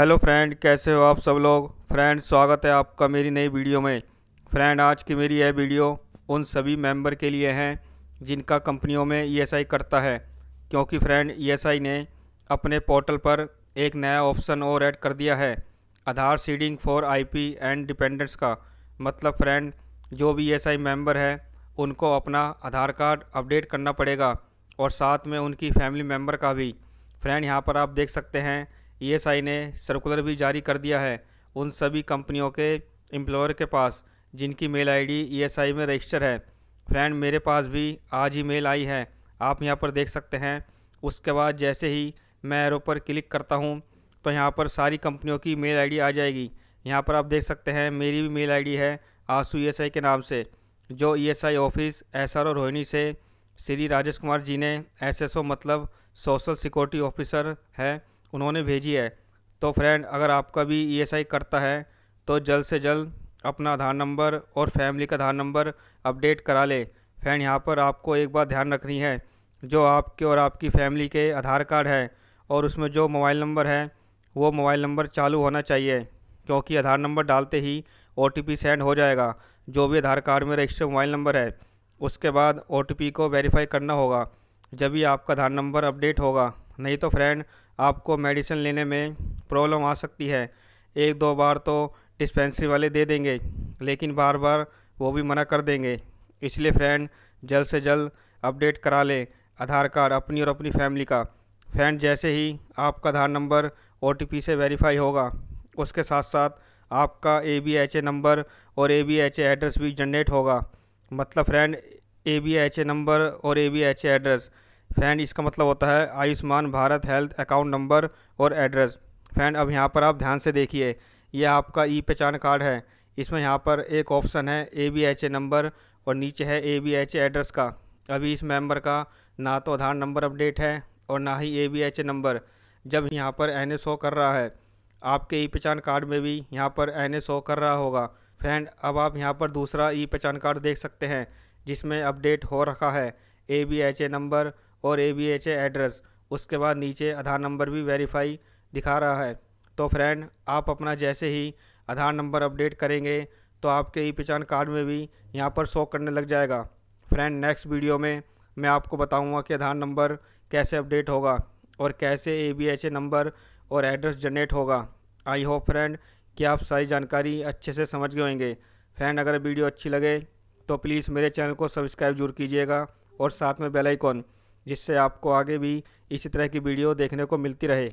hello friend कैसे हो आप सब लोग फ्रेंड स्वागत है आपका मेरी नई वीडियो में फ्रेंड आज की मेरी यह वीडियो उन सभी मेंबर के लिए हैं जिनका कंपनियों में ईएसआई e करता है क्योंकि फ्रेंड ईएसआई e ने अपने पोर्टल पर एक नया ऑप्शन और ऐड कर दिया है Aadhaar seeding for IP and dependents का मतलब फ्रेंड जो भी ई e मेंबर है उनको अपना आधार कार्ड अपडेट करना पड़ेगा और साथ में उनकी फैमिली मेम्बर का भी फ्रेंड यहाँ पर आप देख सकते हैं ईएसआई e ने सर्कुलर भी जारी कर दिया है उन सभी कंपनियों के एम्प्लॉयर के पास जिनकी मेल आईडी ईएसआई e में रजिस्टर है फ्रेंड मेरे पास भी आज ही मेल आई है आप यहाँ पर देख सकते हैं उसके बाद जैसे ही मैं एरो पर क्लिक करता हूँ तो यहाँ पर सारी कंपनियों की मेल आई आ जाएगी यहाँ पर आप देख सकते हैं मेरी भी मेल आई है आंसू ई e के नाम से जो ई ऑफिस एसआरओ रोहिणी से श्री राजेश कुमार जी ने एसएसओ मतलब सोशल सिक्योरिटी ऑफिसर है उन्होंने भेजी है तो फ्रेंड अगर आपका भी ईएसआई करता है तो जल्द से जल्द अपना आधार नंबर और फैमिली का आधार नंबर अपडेट करा ले फ्रेंड यहाँ पर आपको एक बात ध्यान रखनी है जो आपके और आपकी फ़ैमिली के आधार कार्ड है और उसमें जो मोबाइल नंबर है वो मोबाइल नंबर चालू होना चाहिए क्योंकि आधार नंबर डालते ही ओ सेंड हो जाएगा जो भी आधार कार्ड में रजिस्टर मोबाइल नंबर है उसके बाद ओ को वेरीफाई करना होगा जब भी आपका आधार नंबर अपडेट होगा नहीं तो फ्रेंड आपको मेडिसिन लेने में प्रॉब्लम आ सकती है एक दो बार तो डिस्पेंसरी वाले दे देंगे लेकिन बार बार वो भी मना कर देंगे इसलिए फ्रेंड जल्द से जल्द अपडेट करा लें आधार कार्ड अपनी और अपनी फैमिली का फ्रेंड जैसे ही आपका आधार नंबर ओ से वेरीफाई होगा उसके साथ साथ आपका A B H A number और A B H A address भी जनरेट होगा मतलब friend A B H A number और A B H A address friend इसका मतलब होता है Ayushman Bharat health account number और एड्रेस फैंड अब यहाँ पर आप ध्यान से देखिए यह आपका ई पहचान कार्ड है इसमें यहाँ पर एक ऑप्शन है A B H A number और नीचे है A B H A address का अभी इस मेंबर का ना तो आधार नंबर अपडेट है और ना ही A B H A number जब यहाँ पर एन एस ओ कर रहा है आपके ई पहचान कार्ड में भी यहाँ पर एन ए ओ कर रहा होगा फ्रेंड अब आप यहाँ पर दूसरा ई पहचान कार्ड देख सकते हैं जिसमें अपडेट हो रखा है A B H A number और ए बी एच एड्रेस उसके बाद नीचे आधार नंबर भी वेरीफाई दिखा रहा है तो फ्रेंड आप अपना जैसे ही आधार नंबर अपडेट करेंगे तो आपके ई पहचान कार्ड में भी यहाँ पर शो करने लग जाएगा फ्रेंड नेक्स्ट वीडियो में मैं आपको बताऊँगा कि आधार नंबर कैसे अपडेट होगा और कैसे ए बी एच नंबर और एड्रेस जनरेट होगा आई होप फ्रेंड कि आप सारी जानकारी अच्छे से समझ गए होंगे फ्रेंड अगर वीडियो अच्छी लगे तो प्लीज़ मेरे चैनल को सब्सक्राइब जरूर कीजिएगा और साथ में बेल आइकॉन जिससे आपको आगे भी इसी तरह की वीडियो देखने को मिलती रहे